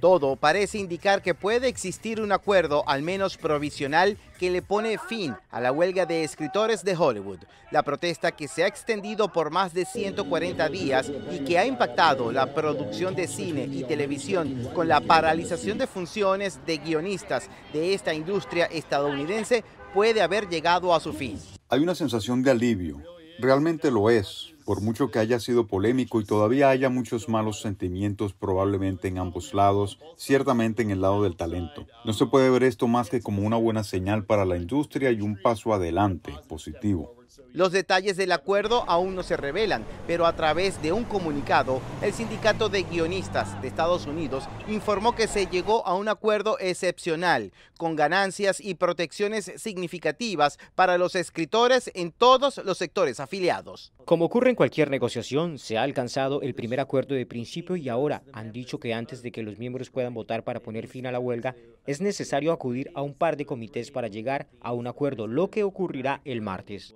Todo parece indicar que puede existir un acuerdo, al menos provisional, que le pone fin a la huelga de escritores de Hollywood, la protesta que se ha extendido por más de 140 días y que ha impactado la producción de cine y televisión con la paralización de funciones de guionistas de esta industria estadounidense puede haber llegado a su fin. Hay una sensación de alivio, realmente lo es, por mucho que haya sido polémico y todavía haya muchos malos sentimientos probablemente en ambos lados, ciertamente en el lado del talento. No se puede ver esto más que como una buena señal para la industria y un paso adelante positivo. Los detalles del acuerdo aún no se revelan, pero a través de un comunicado, el Sindicato de Guionistas de Estados Unidos informó que se llegó a un acuerdo excepcional, con ganancias y protecciones significativas para los escritores en todos los sectores afiliados. Como ocurre en cualquier negociación, se ha alcanzado el primer acuerdo de principio y ahora han dicho que antes de que los miembros puedan votar para poner fin a la huelga, es necesario acudir a un par de comités para llegar a un acuerdo, lo que ocurrirá el martes.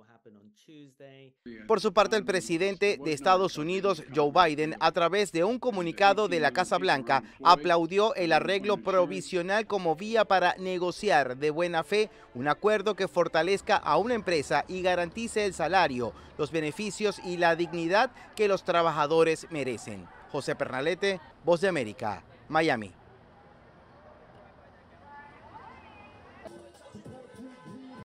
Por su parte, el presidente de Estados Unidos, Joe Biden, a través de un comunicado de la Casa Blanca, aplaudió el arreglo provisional como vía para negociar de buena fe un acuerdo que fortalezca a una empresa y garantice el salario, los beneficios y la dignidad que los trabajadores merecen. José Pernalete, Voz de América, Miami.